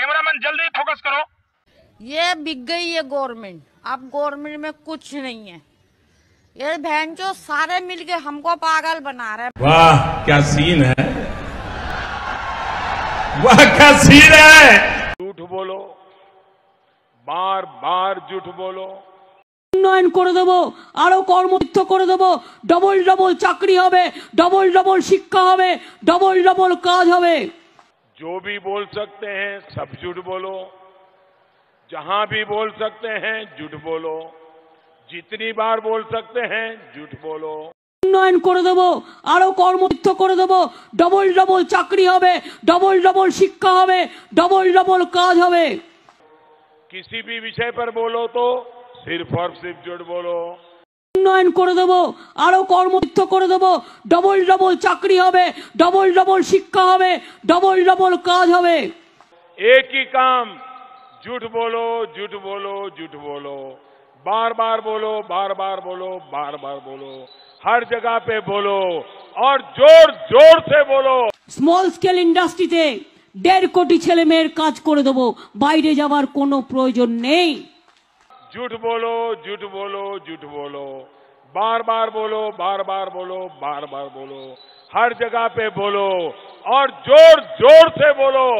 cameraman जल्दी focus करो ये बिक गई है गवर्नमेंट अब गवर्नमेंट में कुछ नहीं है ये बहन जो सारे मिलके हमको पागल बना रहे वाह क्या सीन है वाह क्या सीन है झूठ बोलो बार बार झूठ बोलो উন্নয়ন করে দেবো আরো কর্মতীর্থ করে দেবো ডবল ডবল চাকরি হবে ডবল ডবল শিক্ষা হবে ডবল ডবল কাজ হবে जो भी बोल सकते हैं सब झूठ बोलो जहां भी बोल सकते हैं झूठ बोलो जितनी बार बोल सकते हैं झूठ बोलो উন্নয়ন করে দেব আরো কর্মতীর্থ कर দেব डबल डबल चाकरी হবে डबल डबल শিক্ষা হবে डबल डबल काज হবে किसी भी विषय पर बोलो तो सिर्फ और सिर्फ झूठ बोलो উন্নয়ন করে দেব আরো কর্মতীর্থ করে দেব ডবল ডবল চাকরি হবে ডবল ডবল শিক্ষা হবে ডবল ডবল কাজ হবে একই কাম झूठ বলো झूठ বলো झूठ বলো बार बार बोलो बार बार বলো बार बार बोलो हर जगह पे बोलो और जोर जोर से बोलो স্মল স্কেল ইন্ডাস্ট্রিতে দেড় কোটি ছেলে মেয়ের কাজ করে দেবো বাইরে যাওয়ার কোনো প্রয়োজন নেই জুট বলো জুট বলো জুট বলো बार बार बोलो बार बार बोलो बार बार बोलो हर जगह पे बोलो और जोर जोर से बोलो